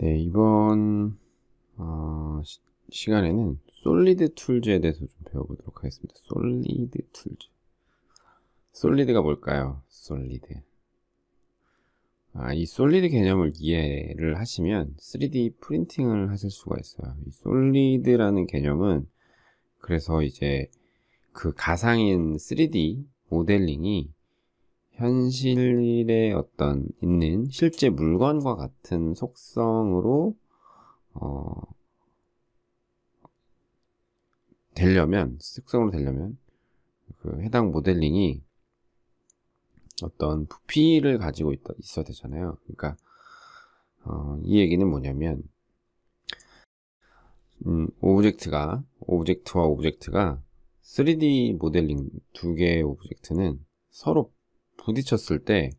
네, 이번 어, 시, 간에는 솔리드 툴즈에 대해서 좀 배워보도록 하겠습니다. 솔리드 툴즈. 솔리드가 뭘까요? 솔리드. 아, 이 솔리드 개념을 이해를 하시면 3D 프린팅을 하실 수가 있어요. 이 솔리드라는 개념은 그래서 이제 그 가상인 3D 모델링이 현실에 어떤 있는 실제 물건과 같은 속성으로 어, 되려면 속성으로 되려면 그 해당 모델링이 어떤 부피를 가지고 있다, 있어야 되잖아요. 그러니까 어, 이 얘기는 뭐냐면 음, 오브젝트가 오브젝트와 오브젝트가 3D 모델링 두 개의 오브젝트는 서로 부딪혔을 때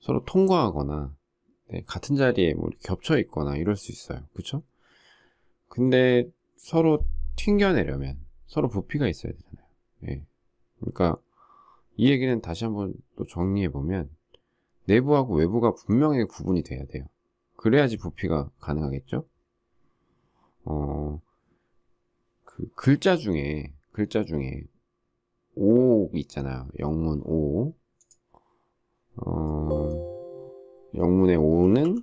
서로 통과하거나 네, 같은 자리에 뭐 겹쳐 있거나 이럴 수 있어요. 그쵸? 근데 서로 튕겨내려면 서로 부피가 있어야 되잖아요. 네. 그러니까 이 얘기는 다시 한번 또 정리해 보면 내부하고 외부가 분명히 구분이 돼야 돼요. 그래야지 부피가 가능하겠죠? 어, 그 글자 중에 글자 중에 오 있잖아요. 영문 오. 어, 영문의 5는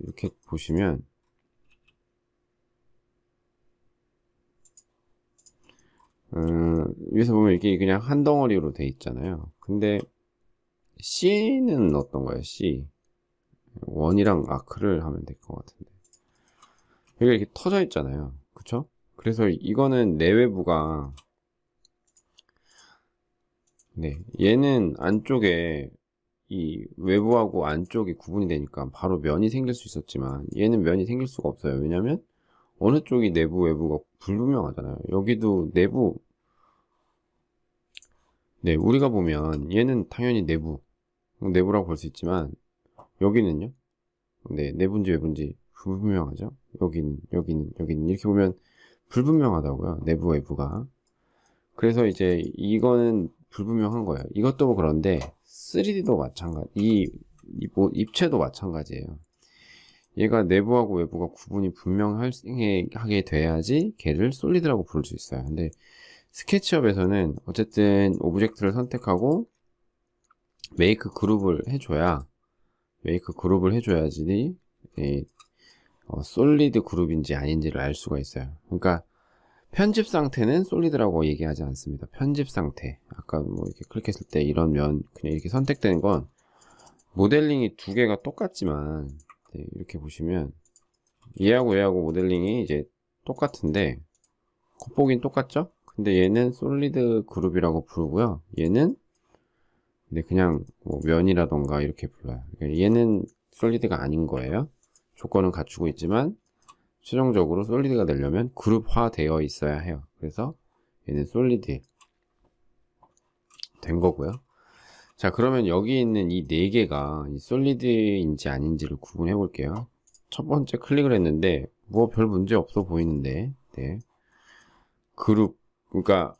이렇게 보시면 어, 위에서 보면 이게 그냥 한 덩어리로 돼 있잖아요. 근데 C는 어떤가요? C 원이랑 아크를 하면 될 것 같은데 여기가 이렇게 터져 있잖아요. 그쵸? 그래서 이거는 내외부가 네, 얘는 안쪽에 이 외부하고 안쪽이 구분이 되니까 바로 면이 생길 수 있었지만 얘는 면이 생길 수가 없어요. 왜냐면 어느 쪽이 내부 외부가 불분명하잖아요. 여기도 내부 네, 우리가 보면 얘는 당연히 내부 내부라고 볼 수 있지만 여기는요. 네, 내부인지 외부인지 불분명하죠. 여기는 여기는 여기는 이렇게 보면 불분명하다고요. 내부 외부가. 그래서 이제 이거는 불분명한 거예요. 이것도 그런데 3D도 마찬가지. 이, 이 뭐, 입체도 마찬가지예요. 얘가 내부하고 외부가 구분이 분명하게 돼야지 걔를 솔리드라고 부를 수 있어요. 근데 스케치업에서는 어쨌든 오브젝트를 선택하고 메이크 그룹을 해줘야 메이크 그룹을 해줘야지 이, 어, 솔리드 그룹인지 아닌지를 알 수가 있어요. 그러니까 편집 상태는 솔리드라고 얘기하지 않습니다. 편집 상태. 아까 뭐 이렇게 클릭했을 때 이런 면 그냥 이렇게 선택된건 모델링이 두 개가 똑같지만 네, 이렇게 보시면 얘하고 얘하고 모델링이 이제 똑같은데 겉보기는 똑같죠? 근데 얘는 솔리드 그룹이라고 부르고요. 얘는 근 네, 그냥 뭐 면이라던가 이렇게 불러요. 그러니까 얘는 솔리드가 아닌 거예요. 조건은 갖추고 있지만 최종적으로 솔리드가 되려면 그룹화 되어 있어야 해요. 그래서 얘는 솔리드 된 거고요. 자 그러면 여기 있는 이 네 개가 이 솔리드인지 아닌지를 구분해 볼게요. 첫 번째 클릭을 했는데 뭐 별 문제 없어 보이는데 네. 그룹 그러니까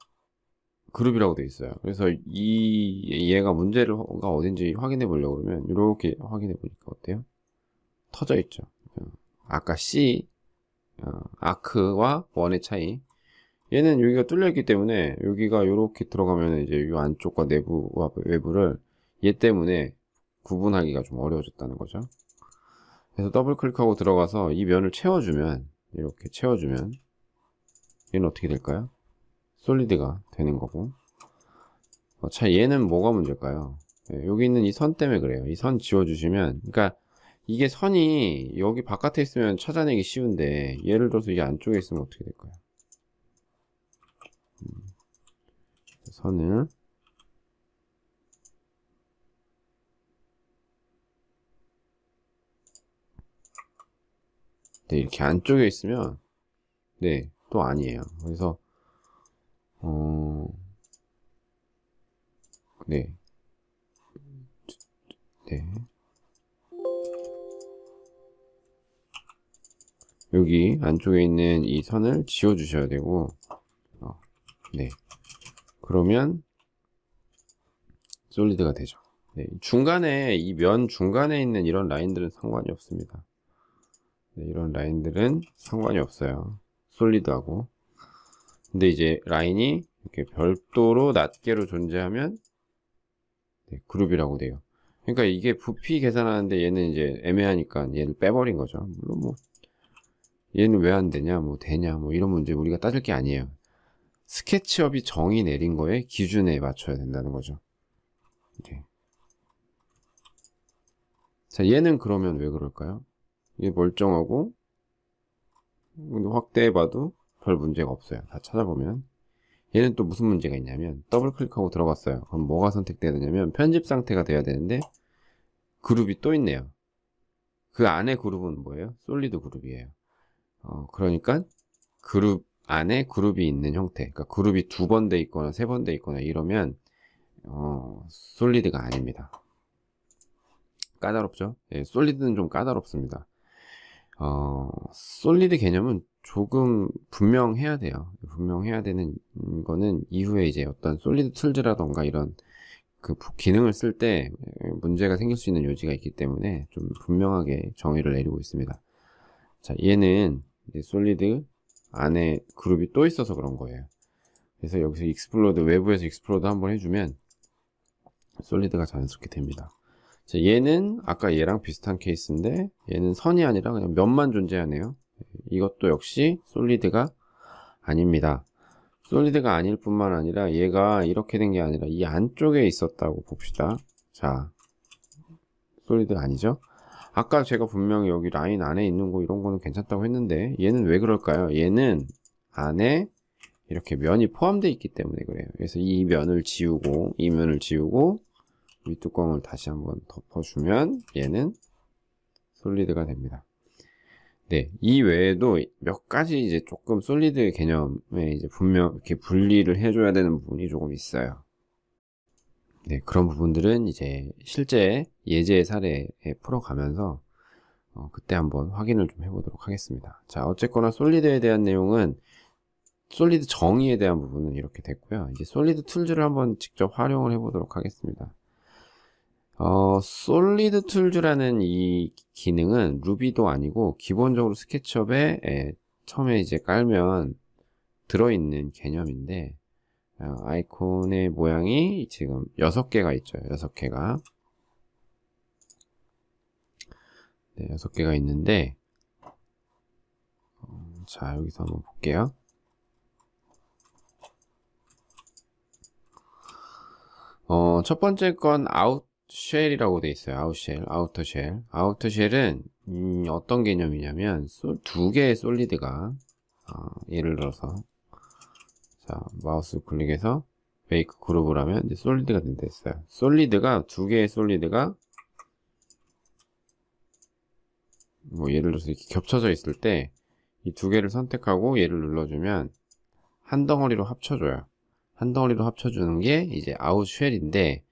그룹이라고 되어 있어요. 그래서 이 얘가 문제가 어딘지 확인해 보려고 그러면 이렇게 확인해 보니까 어때요? 터져 있죠. 아까 C 어, 아크와 원의 차이 얘는 여기가 뚫려 있기 때문에 여기가 이렇게 들어가면 이제 이 안쪽과 내부와 외부를 얘 때문에 구분하기가 좀 어려워졌다는 거죠 그래서 더블 클릭하고 들어가서 이 면을 채워주면 이렇게 채워주면 얘는 어떻게 될까요? 솔리드가 되는 거고 어, 자 얘는 뭐가 문제일까요? 예, 여기 있는 이 선 때문에 그래요 이 선 지워주시면 그러니까 이게 선이 여기 바깥에 있으면 찾아내기 쉬운데 예를 들어서 이 안쪽에 있으면 어떻게 될까요? 음. 선을 네, 이렇게 안쪽에 있으면 네, 또 아니에요. 그래서 어... 네. 네. 여기 안쪽에 있는 이 선을 지워 주셔야 되고 어, 네 그러면 솔리드가 되죠 네, 중간에 이 면 중간에 있는 이런 라인들은 상관이 없습니다 네, 이런 라인들은 상관이 없어요 솔리드하고 근데 이제 라인이 이렇게 별도로 낱개로 존재하면 네, 그룹이라고 돼요 그러니까 이게 부피 계산하는데 얘는 이제 애매하니까 얘를 빼버린 거죠 물론 뭐 얘는 왜 안 되냐, 뭐 되냐, 뭐 이런 문제 우리가 따질 게 아니에요. 스케치업이 정의 내린 거에 기준에 맞춰야 된다는 거죠. 이렇게. 네. 자, 얘는 그러면 왜 그럴까요? 이게 멀쩡하고 확대해봐도 별 문제가 없어요. 다 찾아보면. 얘는 또 무슨 문제가 있냐면 더블 클릭하고 들어갔어요. 그럼 뭐가 선택돼야 되냐면 편집 상태가 돼야 되는데 그룹이 또 있네요. 그 안에 그룹은 뭐예요? 솔리드 그룹이에요. 어, 그러니까 그룹 안에 그룹이 있는 형태. 그러니까 그룹이 두 번 돼 있거나 세 번 돼 있거나 이러면 어, 솔리드가 아닙니다. 까다롭죠? 예, 솔리드는 좀 까다롭습니다. 어, 솔리드 개념은 조금 분명해야 돼요. 분명해야 되는 거는 이후에 이제 어떤 솔리드 툴즈라던가 이런 그 기능을 쓸때 예, 문제가 생길 수 있는 요지가 있기 때문에 좀 분명하게 정의를 내리고 있습니다. 자, 얘는 솔리드 안에 그룹이 또 있어서 그런 거예요. 그래서 여기서 익스플로드 외부에서 익스플로드 한번 해주면 솔리드가 자연스럽게 됩니다. 자, 얘는 아까 얘랑 비슷한 케이스인데 얘는 선이 아니라 그냥 면만 존재하네요. 이것도 역시 솔리드가 아닙니다. 솔리드가 아닐 뿐만 아니라 얘가 이렇게 된 게 아니라 이 안쪽에 있었다고 봅시다. 자, 솔리드 아니죠? 아까 제가 분명히 여기 라인 안에 있는 거 이런 거는 괜찮다고 했는데 얘는 왜 그럴까요? 얘는 안에 이렇게 면이 포함되어 있기 때문에 그래요. 그래서 이 면을 지우고 이 면을 지우고 윗뚜껑을 다시 한번 덮어주면 얘는 솔리드가 됩니다. 네, 이 외에도 몇 가지 이제 조금 솔리드 개념에 이제 분명 이렇게 분리를 해줘야 되는 부분이 조금 있어요. 네, 그런 부분들은 이제 실제 예제 사례에 풀어가면서 어, 그때 한번 확인을 좀 해보도록 하겠습니다. 자, 어쨌거나 솔리드에 대한 내용은 솔리드 정의에 대한 부분은 이렇게 됐고요. 이제 솔리드 툴즈를 한번 직접 활용을 해보도록 하겠습니다. 어, 솔리드 툴즈라는 이 기능은 루비도 아니고 기본적으로 스케치업에 에, 처음에 이제 깔면 들어있는 개념인데 어, 아이콘의 모양이 지금 6개가 있죠. 6개가. 네, 6개가 있는데 어, 자, 여기서 한번 볼게요. 어, 첫 번째 건 아웃 쉘이라고 돼 있어요. 아웃 쉘, 아우터 쉘. 아우터 쉘은 음, 어떤 개념이냐면 솔, 두 개의 솔리드가 어, 예를 들어서 자, 마우스 클릭해서 메이크 그룹을 하면 이제 솔리드가 된다 했어요 솔리드가 두 개의 솔리드가 뭐 예를 들어서 이렇게 겹쳐져 있을 때 이 두 개를 선택하고 얘를 눌러주면 한 덩어리로 합쳐줘요. 한 덩어리로 합쳐주는 게 이제 아웃 쉘인데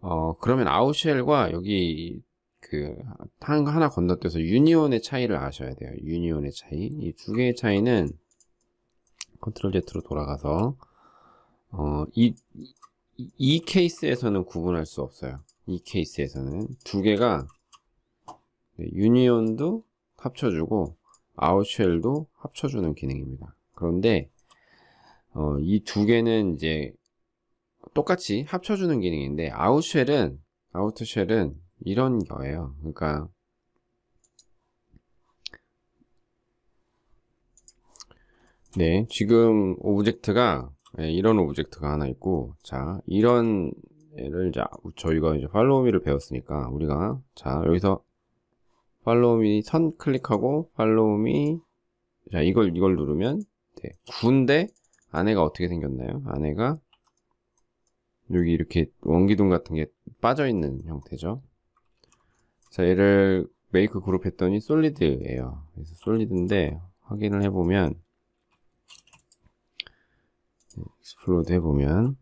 어 그러면 아웃 쉘과 여기 그 하나 건너뛰어서 유니온의 차이를 아셔야 돼요. 유니온의 차이 이 두 개의 차이는 컨트롤 Z로 돌아가서 어, 이, 이 케이스에서는 구분할 수 없어요. 이 케이스에서는 두 개가 네, 유니온도 합쳐주고 아웃쉘도 합쳐주는 기능입니다. 그런데 어, 이 두 개는 이제 똑같이 합쳐주는 기능인데 아웃쉘은 아웃쉘은 이런 거예요. 그러니까 네, 지금 오브젝트가 네, 이런 오브젝트가 하나 있고 자 이런 애를 자 저희가 이제 팔로우미를 배웠으니까 우리가 자 여기서 팔로우미 선 클릭하고 팔로우미 자 이걸 이걸 누르면 돼. 군데 안에가 어떻게 생겼나요? 안에가 여기 이렇게 원기둥 같은 게 빠져 있는 형태죠. 자 얘를 메이크 그룹 했더니 솔리드예요. 그래서 솔리드인데 확인을 해보면 익스플로드 해보면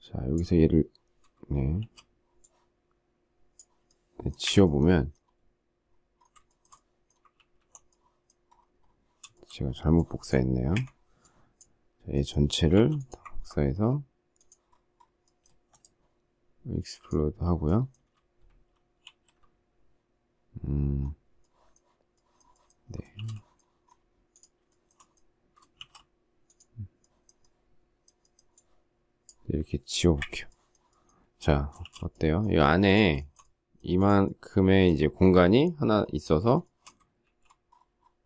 자 여기서 얘를 네. 네, 지워보면 제가 잘못 복사했네요 자, 얘 전체를 복사해서 익스플로드 하고요 음. 네. 네. 이렇게 지워볼게요. 자, 어때요? 이 안에 이만큼의 이제 공간이 하나 있어서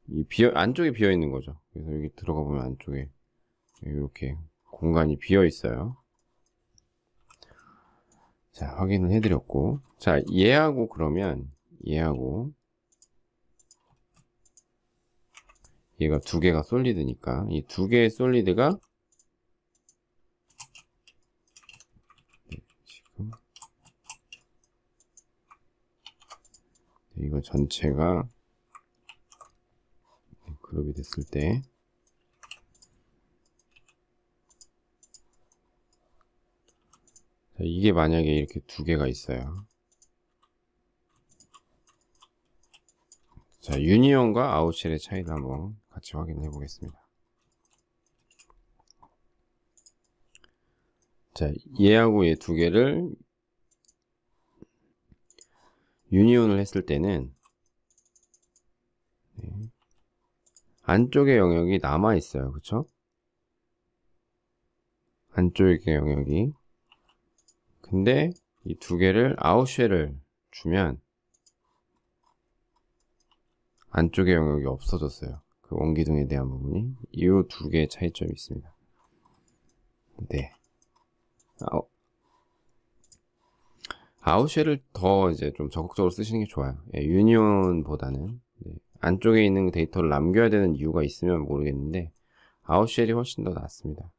이 비어 안쪽에 비어 있는 거죠. 그래서 여기 들어가 보면 안쪽에 이렇게 공간이 비어 있어요. 자, 확인을 해드렸고, 자 얘하고 그러면 얘하고 얘가 두 개가 솔리드니까 이 두 개의 솔리드가 네, 이거 전체가 그룹이 됐을 때 이게 만약에 이렇게 두 개가 있어요 자, 유니온과 아웃쉘의 차이를 한번 같이 확인해 보겠습니다. 자, 얘하고 얘 두 개를 유니온을 했을 때는 네, 안쪽의 영역이 남아 있어요. 그쵸? 안쪽의 영역이 근데 이 두 개를 아웃쉘을 주면 안쪽의 영역이 없어졌어요. 그 원기둥에 대한 부분이 이 두 개의 차이점이 있습니다. 네. 아웃. 아웃쉘을 더 이제 좀 적극적으로 쓰시는 게 좋아요. 예, 유니온보다는 네. 안쪽에 있는 데이터를 남겨야 되는 이유가 있으면 모르겠는데 아웃쉘이 훨씬 더 낫습니다.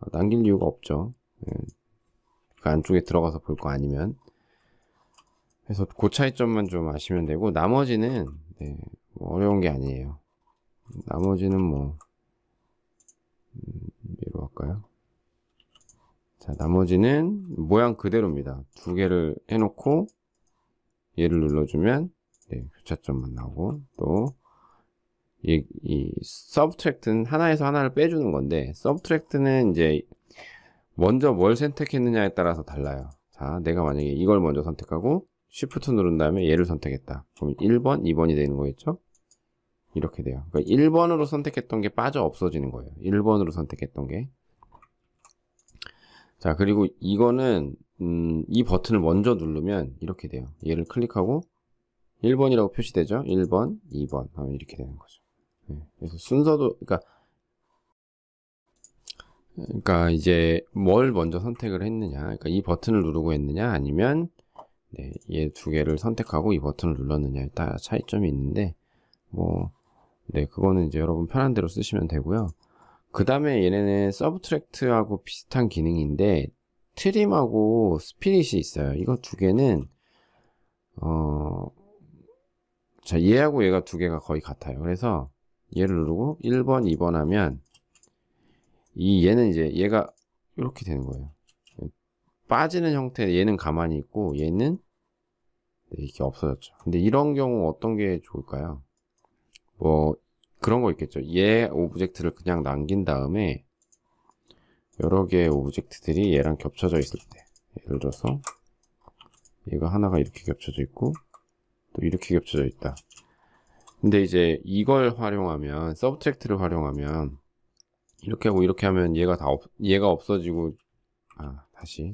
어, 남길 이유가 없죠. 예. 그 안쪽에 들어가서 볼 거 아니면 그래서 그 차이점만 좀 아시면 되고 나머지는 네, 뭐 어려운 게 아니에요. 나머지는 뭐 얘로 음, 할까요? 자, 나머지는 모양 그대로입니다. 두 개를 해놓고 얘를 눌러주면 네, 교차점만 나오고 또 이, 이 서브트랙트는 하나에서 하나를 빼주는 건데 서브트랙트는 이제 먼저 뭘 선택했느냐에 따라서 달라요. 자, 내가 만약에 이걸 먼저 선택하고 쉬프트 누른 다음에 얘를 선택했다. 그럼 1번, 2번이 되는 거겠죠? 이렇게 돼요. 그러니까 1번으로 선택했던 게 빠져 없어지는 거예요. 1번으로 선택했던 게. 자, 그리고 이거는 음, 이 버튼을 먼저 누르면 이렇게 돼요. 얘를 클릭하고 1번이라고 표시되죠? 1번, 2번 하면 이렇게 되는 거죠. 네. 그래서 순서도 그러니까 그러니까 이제 뭘 먼저 선택을 했느냐 그러니까 이 버튼을 누르고 했느냐 아니면 네, 얘 두 개를 선택하고 이 버튼을 눌렀느냐에 따라 차이점이 있는데 뭐 네, 그거는 이제 여러분 편한 대로 쓰시면 되고요. 그 다음에 얘네는 서브트랙트하고 비슷한 기능인데 트림하고 스피릿이 있어요. 이거 두 개는 어... 자 얘하고 얘가 두 개가 거의 같아요. 그래서 얘를 누르고 1번, 2번 하면 이 얘는 이제 얘가 이렇게 되는 거예요. 빠지는 형태 얘는 가만히 있고 얘는 네, 이렇게 없어졌죠. 근데 이런 경우 어떤 게 좋을까요? 뭐 그런 거 있겠죠. 얘 예, 오브젝트를 그냥 남긴 다음에 여러 개의 오브젝트들이 얘랑 겹쳐져 있을 때 예를 들어서 얘가 하나가 이렇게 겹쳐져 있고 또 이렇게 겹쳐져 있다. 근데 이제 이걸 활용하면 서브트랙트를 활용하면 이렇게 하고 이렇게 하면 얘가 다 없, 얘가 없어지고 아 다시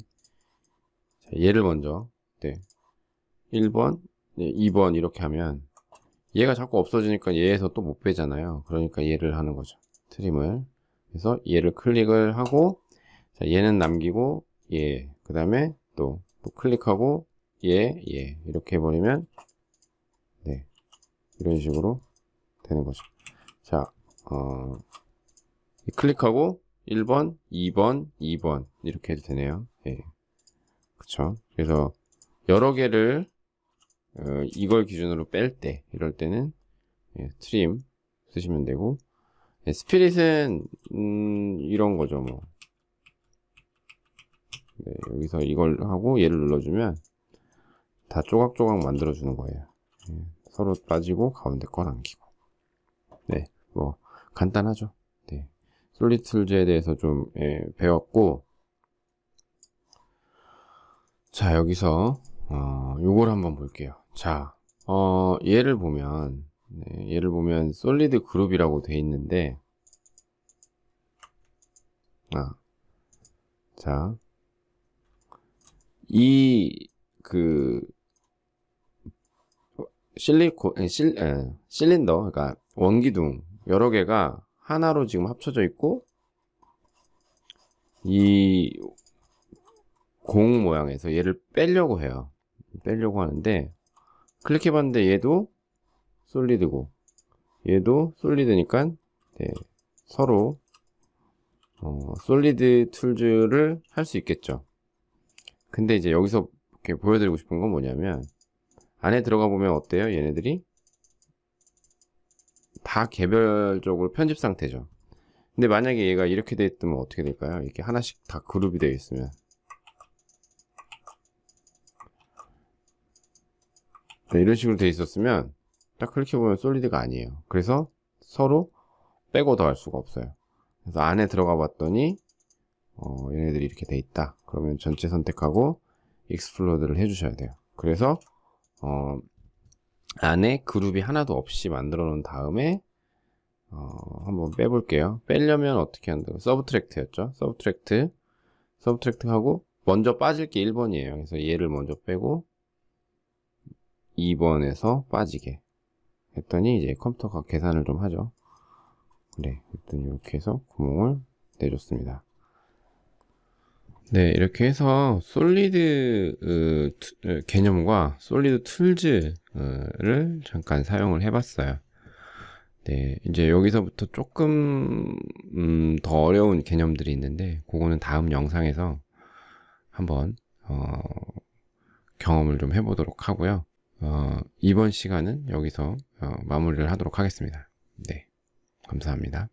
자, 얘를 먼저 네 1번 2번 이렇게 하면 얘가 자꾸 없어지니까 얘에서 또 못 빼잖아요 그러니까 얘를 하는 거죠 트림을 그래서 얘를 클릭을 하고 자, 얘는 남기고 얘그 다음에 또, 또 클릭하고 얘, 얘 이렇게 해버리면 네 이런 식으로 되는 거죠 자 어, 클릭하고 1번, 2번, 2번 이렇게 해도 되네요 예. 그쵸 그래서 여러 개를 어, 이걸 기준으로 뺄 때 이럴 때는 예, 트림 쓰시면 되고 예, 스피릿은 음, 이런 거죠 뭐 네, 여기서 이걸 하고 얘를 눌러주면 다 조각조각 만들어주는 거예요 예, 서로 빠지고 가운데 거 남기고 네뭐 간단하죠 네 솔리툴즈에 대해서 좀 예, 배웠고 자 여기서 어, 요걸 한번 볼게요 자, 어, 얘를 보면 네, 얘를 보면 솔리드 그룹이라고 돼 있는데 아, 자, 이 그 실리코 에, 실 에, 실린더 그러니까 원기둥 여러 개가 하나로 지금 합쳐져 있고 이 공 모양에서 얘를 빼려고 해요. 빼려고 하는데 클릭해봤는데 얘도 솔리드고 얘도 솔리드니까 네, 서로 어, 솔리드 툴즈를 할 수 있겠죠 근데 이제 여기서 이렇게 보여드리고 싶은 건 뭐냐면 안에 들어가 보면 어때요 얘네들이 다 개별적으로 편집 상태죠 근데 만약에 얘가 이렇게 되어 있으면 어떻게 될까요 이렇게 하나씩 다 그룹이 되어 있으면 네, 이런 식으로 돼 있었으면 딱 클릭해보면 솔리드가 아니에요 그래서 서로 빼고 더 할 수가 없어요 그래서 안에 들어가 봤더니 어, 얘네들이 이렇게 돼 있다 그러면 전체 선택하고 익스플로드를 해주셔야 돼요 그래서 어, 안에 그룹이 하나도 없이 만들어 놓은 다음에 어, 한번 빼볼게요 빼려면 어떻게 한다고 서브트랙트였죠 서브트랙트 서브트랙트하고 먼저 빠질 게 1번이에요 그래서 얘를 먼저 빼고 2번에서 빠지게 했더니 이제 컴퓨터가 계산을 좀 하죠. 네, 그래, 일단 이렇게 해서 구멍을 내줬습니다. 네, 이렇게 해서 솔리드 어, 어, 개념과 솔리드 툴즈를 잠깐 사용을 해봤어요. 네, 이제 여기서부터 조금 음, 더 어려운 개념들이 있는데 그거는 다음 영상에서 한번 어, 경험을 좀 해보도록 하고요. 어, 이번 시간은 여기서 어, 마무리를 하도록 하겠습니다. 네, 감사합니다.